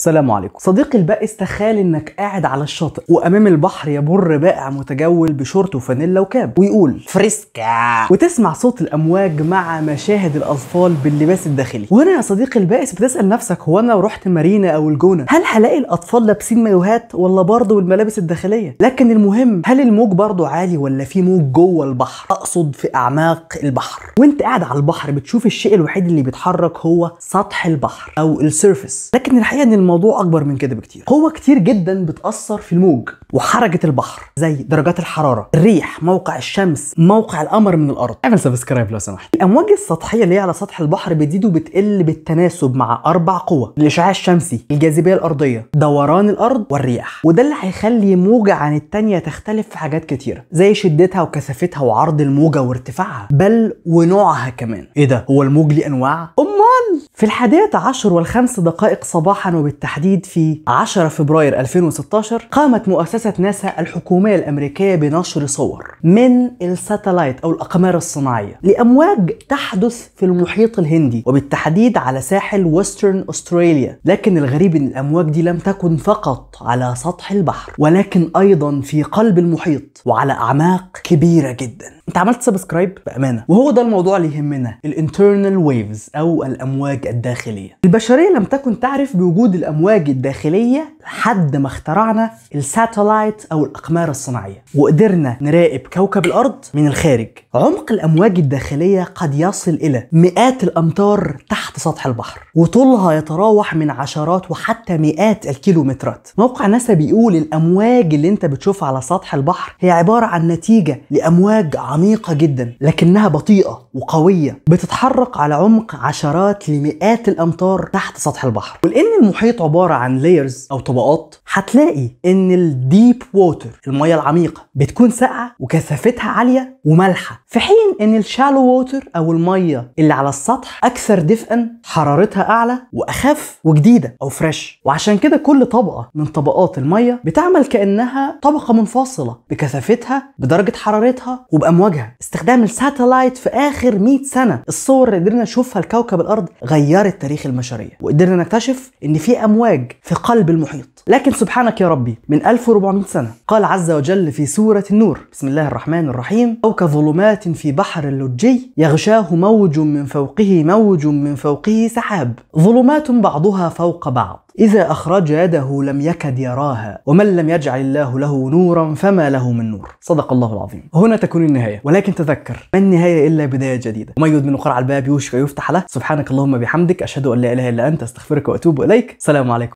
السلام عليكم صديقي البائس تخيل انك قاعد على الشاطئ وامام البحر يبر بائع متجول بشورت وفانيلا وكاب ويقول فريسكا وتسمع صوت الامواج مع مشاهد الاطفال باللباس الداخلي وهنا يا صديقي البائس بتسال نفسك هو انا لو رحت مارينا او الجونه هل هلاقي الاطفال لابسين مايوهات ولا برضه بالملابس الداخليه لكن المهم هل الموج برضه عالي ولا في موج جوه البحر اقصد في اعماق البحر وانت قاعد على البحر بتشوف الشيء الوحيد اللي بيتحرك هو سطح البحر او السيرفس لكن الحقيقه ان الموضوع اكبر من كده بكتير قوة كتير جدا بتاثر في الموج وحركه البحر زي درجات الحراره الريح موقع الشمس موقع القمر من الارض اعمل سبسكرايب لو سمحت الامواج السطحيه اللي هي على سطح البحر بتزيد وبتقل بالتناسب مع اربع قوى الاشعاع الشمسي الجاذبيه الارضيه دوران الارض والرياح وده اللي هيخلي موجه عن التانيه تختلف في حاجات كتيره زي شدتها وكثافتها وعرض الموجه وارتفاعها بل ونوعها كمان ايه ده هو الموج ليه انواع ام في الحادية عشر والخمس دقائق صباحا وبالتحديد في 10 فبراير 2016 قامت مؤسسة ناسا الحكومية الأمريكية بنشر صور من الساتلايت أو الأقمار الصناعية لأمواج تحدث في المحيط الهندي وبالتحديد على ساحل ويسترن أستراليا لكن الغريب أن الأمواج دي لم تكن فقط على سطح البحر ولكن أيضا في قلب المحيط وعلى أعماق كبيرة جدا انت عملت سبسكرايب بأمانة وهو ده الموضوع اللي يهمنا الانترنال ويفز أو الأمواج الأمواج الداخلية البشرية لم تكن تعرف بوجود الأمواج الداخلية لحد ما اخترعنا الساتلايت أو الأقمار الصناعية وقدرنا نراقب كوكب الأرض من الخارج عمق الأمواج الداخلية قد يصل إلى مئات الأمتار تحت سطح البحر وطولها يتراوح من عشرات وحتى مئات الكيلومترات موقع ناسا بيقول الأمواج اللي انت بتشوفها على سطح البحر هي عبارة عن نتيجة لأمواج عميقة جدا لكنها بطيئة وقوية بتتحرك على عمق عشرات لمئات الامتار تحت سطح البحر ولان المحيط عباره عن لايرز او طبقات هتلاقي ان الديب ووتر الميه العميقه بتكون ساقعه وكثافتها عاليه ومالحه في حين ان الشالو ووتر او الميه اللي على السطح اكثر دفئا حرارتها اعلى واخف وجديده او فريش وعشان كده كل طبقه من طبقات الميه بتعمل كانها طبقه منفصله بكثافتها بدرجه حرارتها وبامواجها استخدام الساتلايت في اخر 100 سنه الصور اللي قدرنا نشوفها لكوكب الارض غيرت تاريخ البشريه وقدرنا نكتشف ان في امواج في قلب المحيط لكن سبحانك يا ربي من 1400 سنه قال عز وجل في سوره النور بسم الله الرحمن الرحيم او كظلمات في بحر لجي يغشاه موج من فوقه موج من فوقه سحاب ظلمات بعضها فوق بعض إذا أخرج يده لم يكد يراها ومن لم يجعل الله له نورا فما له من نور صدق الله العظيم هنا تكون النهاية ولكن تذكر ما النهاية إلا بداية جديدة ميد من قرع الباب يوشك يفتح له سبحانك اللهم بحمدك أشهد أن لا إله إلا أنت أستغفرك وأتوب إليك سلام عليكم